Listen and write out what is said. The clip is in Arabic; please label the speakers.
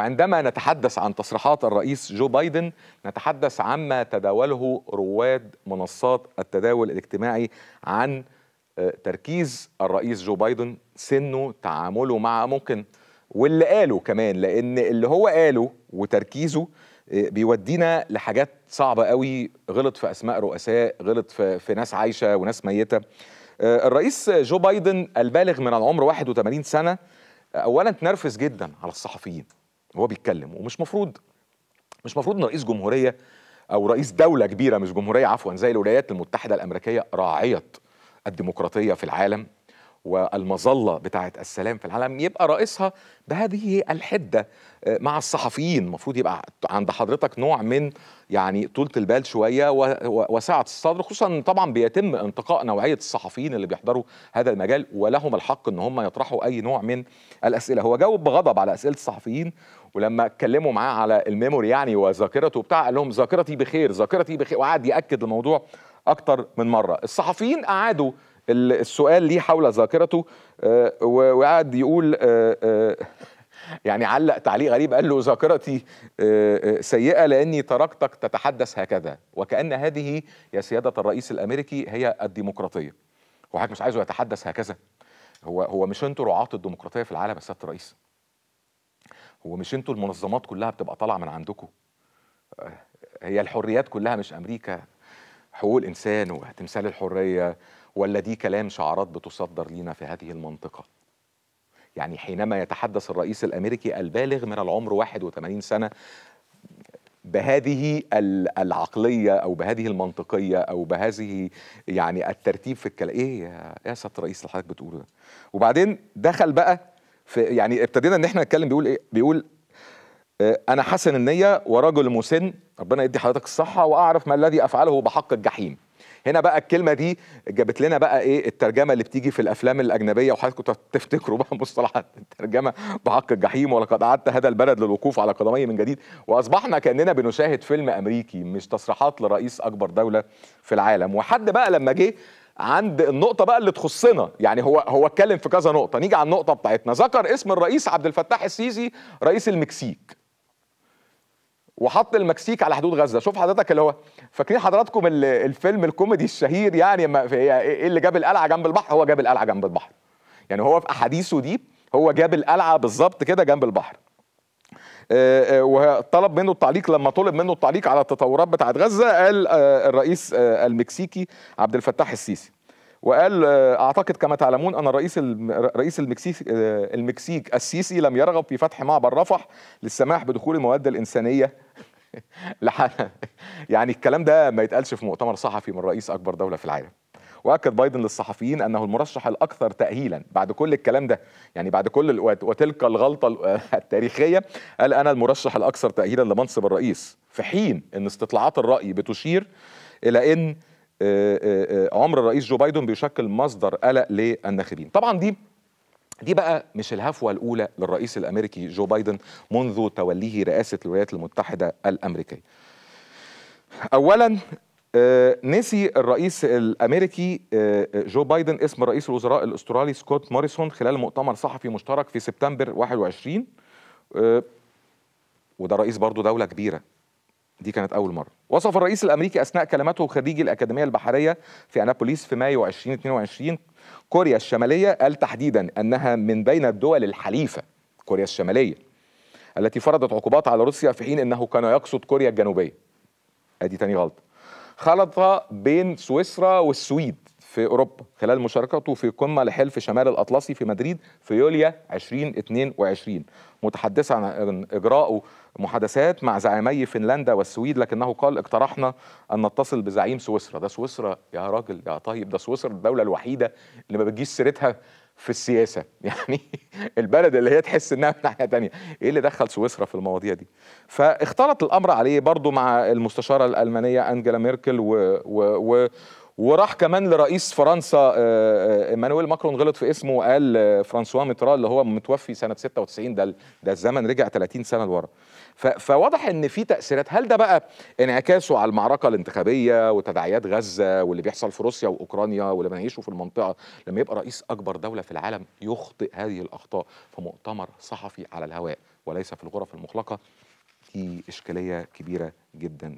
Speaker 1: عندما نتحدث عن تصريحات الرئيس جو بايدن نتحدث عما تداوله رواد منصات التداول الاجتماعي عن آه، تركيز الرئيس جو بايدن سنه تعامله مع ممكن واللي قاله كمان لان اللي هو قاله وتركيزه آه، بيودينا لحاجات صعبه قوي غلط في اسماء رؤساء غلط في, في ناس عايشه وناس ميته آه، الرئيس جو بايدن البالغ من العمر 81 سنه اولا اتنرفز جدا على الصحفيين وهو بيتكلم ومش مفروض مش مفروض ان رئيس جمهوريه او رئيس دوله كبيره مش جمهوريه عفوا زي الولايات المتحده الامريكيه راعيه الديمقراطيه في العالم والمظله بتاعه السلام في العالم يبقى رئيسها بهذه الحده آه، مع الصحفيين المفروض يبقى عند حضرتك نوع من يعني طولة البال شوية وسعة الصدر خصوصا طبعا بيتم انتقاء نوعية الصحفيين اللي بيحضروا هذا المجال ولهم الحق ان هم يطرحوا اي نوع من الاسئلة هو جاوب بغضب على اسئلة الصحفيين ولما اتكلموا معاه على الميموري يعني وذاكرته وبتاع قال لهم ذاكرتي بخير ذاكرتي بخير وقعد ياكد الموضوع اكتر من مرة الصحفيين اعادوا السؤال ليه حول ذاكرته آه، وقعد يقول آه، آه، يعني علق تعليق غريب قال له ذاكرتي سيئة لأني تركتك تتحدث هكذا وكأن هذه يا سيادة الرئيس الأمريكي هي الديمقراطية هو حضرتك مش عايزه يتحدث هكذا هو هو مش انتوا رعاة الديمقراطية في العالم يا سيادة الرئيس هو مش انتوا المنظمات كلها بتبقى طالعة من عندكم هي الحريات كلها مش أمريكا حقوق الإنسان وتمثال الحرية ولا دي كلام شعارات بتصدر لنا في هذه المنطقة يعني حينما يتحدث الرئيس الأمريكي البالغ من العمر 81 سنة بهذه العقلية أو بهذه المنطقية أو بهذه يعني الترتيب في الكلام إيه يا, يا سيادة الرئيس اللي حضرتك بتقوله ده وبعدين دخل بقى في يعني ابتدينا إن إحنا نتكلم بيقول إيه بيقول آه، أنا حسن النية ورجل مسن ربنا يدي حضرتك الصحة وأعرف ما الذي أفعله بحق الجحيم هنا بقى الكلمه دي جابت لنا بقى ايه الترجمه اللي بتيجي في الافلام الاجنبيه وحضرتك تفتكروا بقى مصطلحات الترجمه بحق الجحيم ولقد عدت هذا البلد للوقوف على قدمي من جديد واصبحنا كاننا بنشاهد فيلم امريكي مش تصريحات لرئيس اكبر دوله في العالم وحد بقى لما جه عند النقطة بقى اللي تخصنا يعني هو هو اتكلم في كذا نقطة نيجي على النقطة بتاعتنا ذكر اسم الرئيس عبد الفتاح السيسي رئيس المكسيك وحط المكسيك على حدود غزه شوف حضرتك اللي هو فاكرين حضراتكم الفيلم الكوميدي الشهير يعني ما في يعني إيه-, ايه اللي جاب القلعه جنب البحر هو جاب القلعه جنب البحر يعني هو في احاديثه دي هو جاب القلعه بالظبط كده جنب البحر آه، آه، وطلب منه التعليق لما طلب منه التعليق على التطورات بتاعت غزه قال آه، الرئيس المكسيكي عبد الفتاح السيسي وقال آه، اعتقد كما تعلمون ان الرئيس رئيس المكسيك آه، المكسيك السيسي لم يرغب في فتح معبر رفح للسماح بدخول المواد الانسانيه لحالها يعني الكلام ده ما يتقالش في مؤتمر صحفي من رئيس اكبر دوله في العالم واكد بايدن للصحفيين انه المرشح الاكثر تاهيلا بعد كل الكلام ده يعني بعد كل الوقت وتلك الغلطه التاريخيه قال انا المرشح الاكثر تاهيلا لمنصب الرئيس في حين ان استطلاعات الراي بتشير الى ان عمر الرئيس جو بايدن بيشكل مصدر قلق للناخبين طبعا دي دي بقى مش الهفوة الأولى للرئيس الأمريكي جو بايدن منذ توليه رئاسة الولايات المتحدة الأمريكية أولا آه، نسي الرئيس الامريكي آه، آه، جو بايدن اسم رئيس الوزراء الاسترالي سكوت موريسون خلال مؤتمر صحفي مشترك في سبتمبر 21 وده رئيس برضه دوله كبيره دي كانت أول مرة وصف الرئيس الأمريكي أثناء كلمته خريجي الأكاديمية البحرية في أنابوليس في مايو 2022 كوريا الشمالية قال تحديدا أنها من بين الدول الحليفة كوريا الشمالية التي فرضت عقوبات على روسيا في حين أنه كان يقصد كوريا الجنوبية أدي تاني غلطة خلط بين سويسرا والسويد في اوروبا خلال مشاركته في قمه لحلف شمال الاطلسي في مدريد في يوليو 2022 متحدثا عن اجراءه محادثات مع زعيمي فنلندا والسويد لكنه قال اقترحنا ان نتصل بزعيم سويسرا ده سويسرا يا راجل يا طيب ده سويسرا الدوله الوحيده اللي ما بتجيش سيرتها في السياسه يعني البلد اللي هي تحس انها من ناحيه تانية ايه اللي دخل سويسرا في المواضيع دي فاختلط الامر عليه برضه مع المستشاره الالمانيه انجلا ميركل و, و... و... وراح كمان لرئيس فرنسا آه، آه، ايمانويل ماكرون غلط في اسمه وقال آه، فرانسوا مترا اللي هو متوفي سنه 96 ده ده الزمن رجع 30 سنه لورا فواضح ان في تاثيرات هل ده بقى انعكاسه على المعركه الانتخابيه وتداعيات غزه واللي بيحصل في روسيا واوكرانيا واللي بنعيشه في المنطقه لما يبقى رئيس اكبر دوله في العالم يخطئ هذه الاخطاء في مؤتمر صحفي على الهواء وليس في الغرف المغلقه دي اشكاليه كبيره جدا